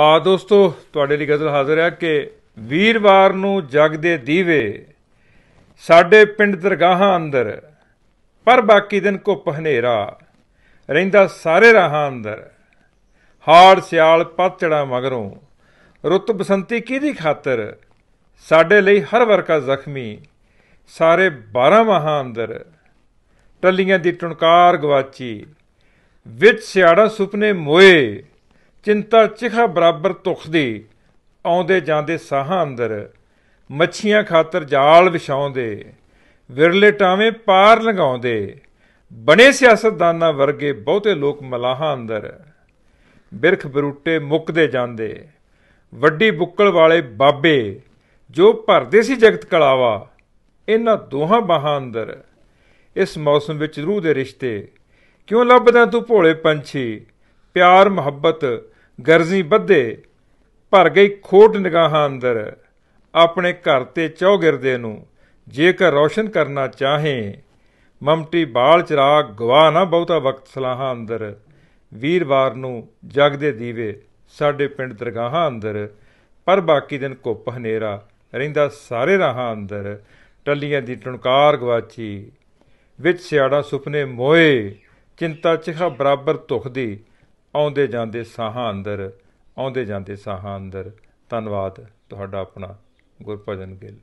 ਆ ਦੋਸਤੋ ਤੁਹਾਡੇ ਲਈ ਗਜ਼ਲ ਹਾਜ਼ਰ ਹੈ ਕਿ ਵੀਰਵਾਰ ਨੂੰ ਜਗ ਦੇ ਦੀਵੇ ਸਾਡੇ ਪਿੰਡ ਦਰਗਾਹਾਂ ਅੰਦਰ ਪਰ ਬਾਕੀ ਦਿਨ ਕੋ ਹਨੇਰਾ ਰਹਿੰਦਾ ਸਾਰੇ ਰਾਹਾਂ ਅੰਦਰ ਹਾੜ ਸਿਆਲ ਪਤਝੜਾ ਮਗਰੋਂ ਰੁੱਤ ਬਸੰਤੀ ਕਿਹਦੀ ਖਾਤਰ ਸਾਡੇ ਲਈ ਹਰ ਵਰਕਾ ਜ਼ਖਮੀ ਸਾਰੇ 12 ਮਾਹਾਂ ਅੰਦਰ ਟੱਲੀਆਂ ਦੀ ਟੁਣਕਾਰ ਗਵਾਚੀ ਵਿੱਚ ਸਿਆੜਾ ਸੁਪਨੇ ਮੋਏ ਚਿੰਤਾ ਚਿਖਾ ਬਰਾਬਰ ਤੁਖ ਦੀ ਆਉਂਦੇ ਜਾਂਦੇ ਸਾਹਾਂ ਅੰਦਰ ਮੱਛੀਆਂ ਖਾਤਰ ਜਾਲ ਵਿਛਾਉਂਦੇ ਵਿਰਲੇ ਟਾਵੇਂ ਪਾਰ ਲੰਗਾਉਂਦੇ ਬਣੇ ਸਿਆਸਤਦਾਨਾਂ ਵਰਗੇ ਬਹੁਤੇ ਲੋਕ ਮਲਾਹਾਂ ਅੰਦਰ ਬਿਰਖ ਬਰੂਟੇ ਮੁੱਕਦੇ ਜਾਂਦੇ ਵੱਡੀ ਬੁੱਕਲ ਵਾਲੇ ਬਾਬੇ ਜੋ ਭਰਦੇ ਸੀ ਜਗਤ ਕਲਾਵਾ ਇਹਨਾਂ ਦੋਹਾਂ ਬਾਹਾਂ ਅੰਦਰ ਇਸ ਮੌਸਮ ਵਿੱਚ ਰੂਹ ਦੇ ਰਿਸ਼ਤੇ ਕਿਉਂ ਲੱਭਦਾ ਤੂੰ ਭੋਲੇ ਪੰਛੀ ਪਿਆਰ ਮੁਹੱਬਤ ਗਰਜ਼ੀ ਬੱਦੇ ਭਰ ਗਈ ਖੋਟ ਨਿਗਾਹਾਂ ਅੰਦਰ ਆਪਣੇ ਘਰ ਤੇ ਚੌਗਿਰਦੇ ਨੂੰ ਜੇਕਰ ਰੋਸ਼ਨ ਕਰਨਾ ਚਾਹੇ ਮਮਟੀ ਬਾਲ ਚਰਾਗ ਗਵਾ ਨਾ ਬਹੁਤਾ ਵਕਤ ਸਲਾਹਾਂ ਅੰਦਰ ਵੀਰਵਾਰ ਨੂੰ ਜਗਦੇ ਦੀਵੇ ਸਾਡੇ ਪਿੰਡ ਦਰਗਾਹਾਂ ਅੰਦਰ ਪਰ ਬਾਕੀ ਦਿਨ ਕੁੱਪ ਹਨੇਰਾ ਰਹਿੰਦਾ ਸਾਰੇ ਰਾਹਾਂ ਅੰਦਰ ਟੱਲੀਆਂ ਦੀ ਟਣਕਾਰ ਗਵਾਚੀ ਵਿੱਚ ਸਿਆੜਾ ਸੁਪਨੇ ਮੋਏ ਚਿੰਤਾ ਚਿਹਰਾ ਬਰਾਬਰ ਧੁਖਦੀ ਆਉਂਦੇ ਜਾਂਦੇ ਸਾਹਾਂ ਅੰਦਰ ਆਉਂਦੇ ਜਾਂਦੇ ਸਾਹਾਂ ਅੰਦਰ ਧੰਨਵਾਦ ਤੁਹਾਡਾ ਆਪਣਾ ਗੁਰਭਜਨ ਗਿੱਲ